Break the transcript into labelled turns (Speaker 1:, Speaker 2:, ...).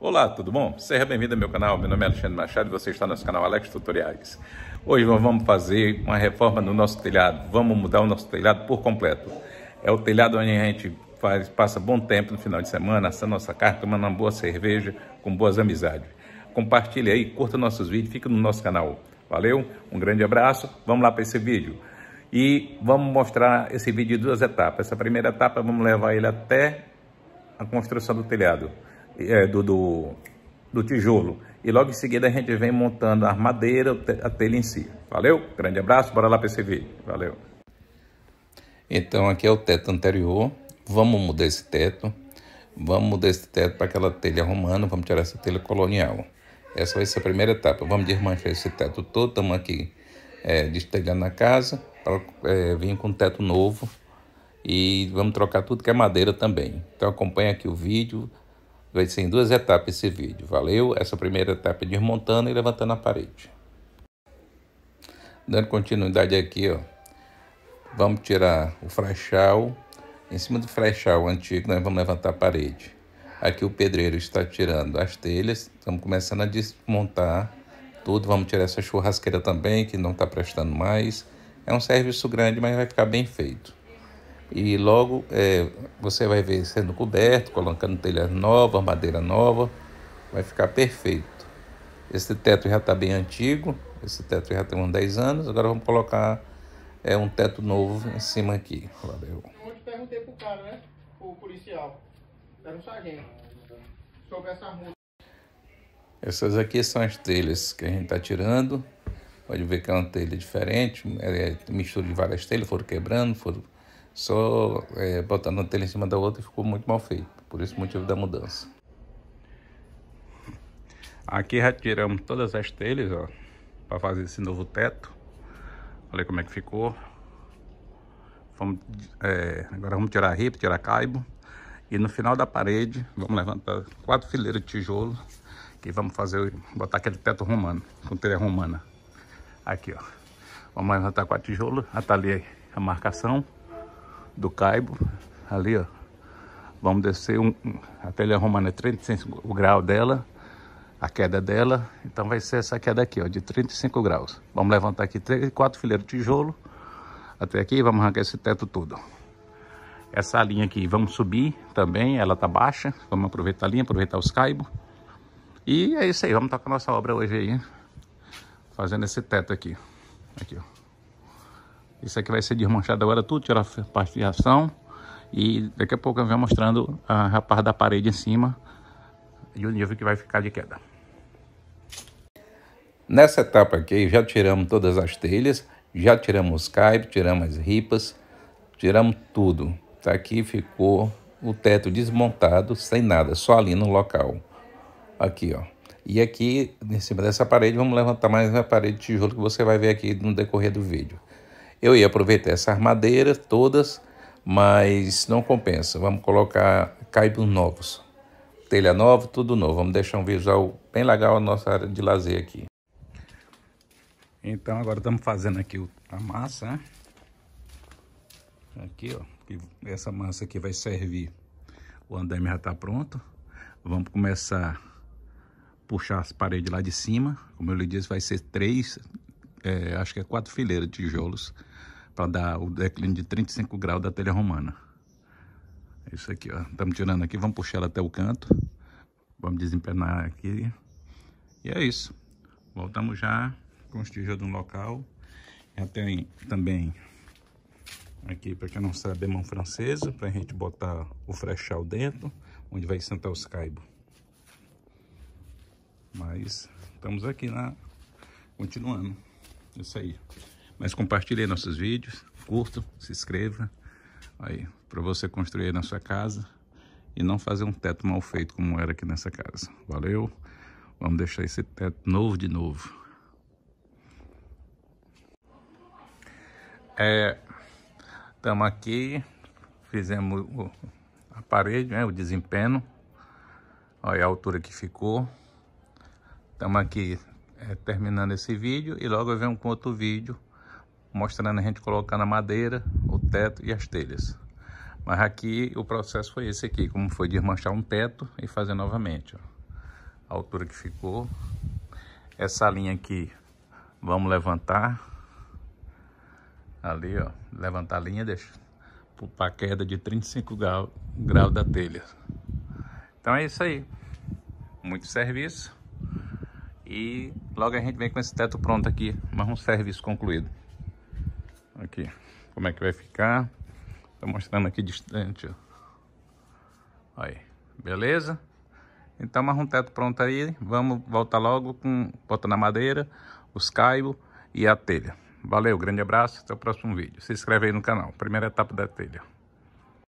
Speaker 1: Olá, tudo bom? Seja bem-vindo ao meu canal. Meu nome é Alexandre Machado e você está no nosso canal Alex Tutoriais. Hoje nós vamos fazer uma reforma no nosso telhado. Vamos mudar o nosso telhado por completo. É o telhado onde a gente faz, passa bom tempo no final de semana, assando nossa carne, tomando uma boa cerveja, com boas amizades. Compartilhe aí, curta nossos vídeos, fica no nosso canal. Valeu, um grande abraço, vamos lá para esse vídeo. E vamos mostrar esse vídeo em duas etapas. Essa primeira etapa, vamos levar ele até a construção do telhado é, do, do, do tijolo. E logo em seguida a gente vem montando a armadeira, a telha em si. Valeu? Grande abraço, bora lá para esse vídeo. Valeu! Então aqui é o teto anterior. Vamos mudar esse teto. Vamos mudar esse teto para aquela telha romana. Vamos tirar essa telha colonial. Essa vai ser a primeira etapa. Vamos desmanchar esse teto todo. Estamos aqui é, destelhando a casa para é, vir com um teto novo. E vamos trocar tudo que é madeira também. Então acompanha aqui o vídeo. Vai ser em duas etapas esse vídeo, valeu? Essa primeira etapa é desmontando e levantando a parede. Dando continuidade aqui, ó. Vamos tirar o frechal. Em cima do frechal antigo, nós vamos levantar a parede. Aqui o pedreiro está tirando as telhas. Estamos começando a desmontar tudo. Vamos tirar essa churrasqueira também, que não está prestando mais. É um serviço grande, mas vai ficar bem feito e logo é, você vai ver sendo coberto, colocando telhas novas, madeira nova, vai ficar perfeito. Esse teto já está bem antigo, esse teto já tem uns 10 anos, agora vamos colocar é, um teto novo em cima aqui. Valeu. Ontem perguntei o cara, né? O policial. Era um sargento. Sobre essa rua. Essas aqui são as telhas que a gente está tirando. Pode ver que é uma telha diferente, é mistura de várias telhas, foram quebrando, foram só é, botando uma telha em cima da outra ficou muito mal feito, por isso motivo da mudança. Aqui já tiramos todas as telhas, ó, para fazer esse novo teto. Olha como é que ficou. Vamos, é, agora vamos tirar ripa, tirar caibo. E no final da parede, vamos levantar quatro fileiras de tijolo. Que vamos fazer, botar aquele teto romano, com telha romana. Aqui, ó. Vamos levantar quatro tijolos, já tá ali a marcação do Caibo, ali, ó. Vamos descer, um, ele arrumar né, romana 35 o grau dela, a queda dela, então vai ser essa queda aqui, ó, de 35 graus. Vamos levantar aqui três, quatro fileiras de tijolo, até aqui, vamos arrancar esse teto todo. Essa linha aqui, vamos subir também, ela tá baixa, vamos aproveitar a linha, aproveitar os caibos. E é isso aí, vamos tocar nossa obra hoje aí, fazendo esse teto aqui. Aqui, ó. Isso aqui vai ser desmanchado agora tudo, tirar a parte de ação. E daqui a pouco eu venho mostrando a, a parte da parede em cima e o nível que vai ficar de queda. Nessa etapa aqui já tiramos todas as telhas, já tiramos os caibo, tiramos as ripas, tiramos tudo. Tá aqui ficou o teto desmontado, sem nada, só ali no local. Aqui, ó. E aqui, em cima dessa parede, vamos levantar mais a parede de tijolo que você vai ver aqui no decorrer do vídeo. Eu ia aproveitar essas madeiras todas, mas não compensa. Vamos colocar caibos novos, telha nova, tudo novo. Vamos deixar um visual bem legal a nossa área de lazer aqui. Então agora estamos fazendo aqui a massa, né? Aqui, ó. Essa massa aqui vai servir. O andaime já está pronto. Vamos começar a puxar as paredes lá de cima. Como eu lhe disse, vai ser três é, acho que é quatro fileiras de tijolos para dar o declínio de 35 graus da telha romana. É isso aqui, ó. Estamos tirando aqui, vamos puxar ela até o canto. Vamos desempenar aqui. E é isso. Voltamos já com os tijolos no local. Já tem também aqui, para quem não sabe, é mão francesa, para a gente botar o frechal dentro, onde vai sentar os caibos. Mas estamos aqui lá, continuando. Isso aí. Mas compartilhe nossos vídeos, curta, se inscreva. Aí, para você construir na sua casa e não fazer um teto mal feito como era aqui nessa casa. Valeu? Vamos deixar esse teto novo de novo. Estamos é, aqui, fizemos a parede, né, o desempenho. Olha a altura que ficou. Estamos aqui é, terminando esse vídeo e logo eu venho com outro vídeo mostrando a gente colocar na madeira, o teto e as telhas. Mas aqui o processo foi esse aqui, como foi desmanchar um teto e fazer novamente. Ó. A altura que ficou. Essa linha aqui, vamos levantar. Ali, ó, levantar a linha, deixa para queda de 35 graus grau da telha. Então é isso aí. Muito serviço. E Logo a gente vem com esse teto pronto aqui, mais um serviço concluído. Aqui, como é que vai ficar. Tô tá mostrando aqui distante, ó. Aí, beleza? Então, mais um teto pronto aí. Vamos voltar logo com... Bota na madeira, os caibos e a telha. Valeu, grande abraço, até o próximo vídeo. Se inscreve aí no canal. Primeira etapa da telha.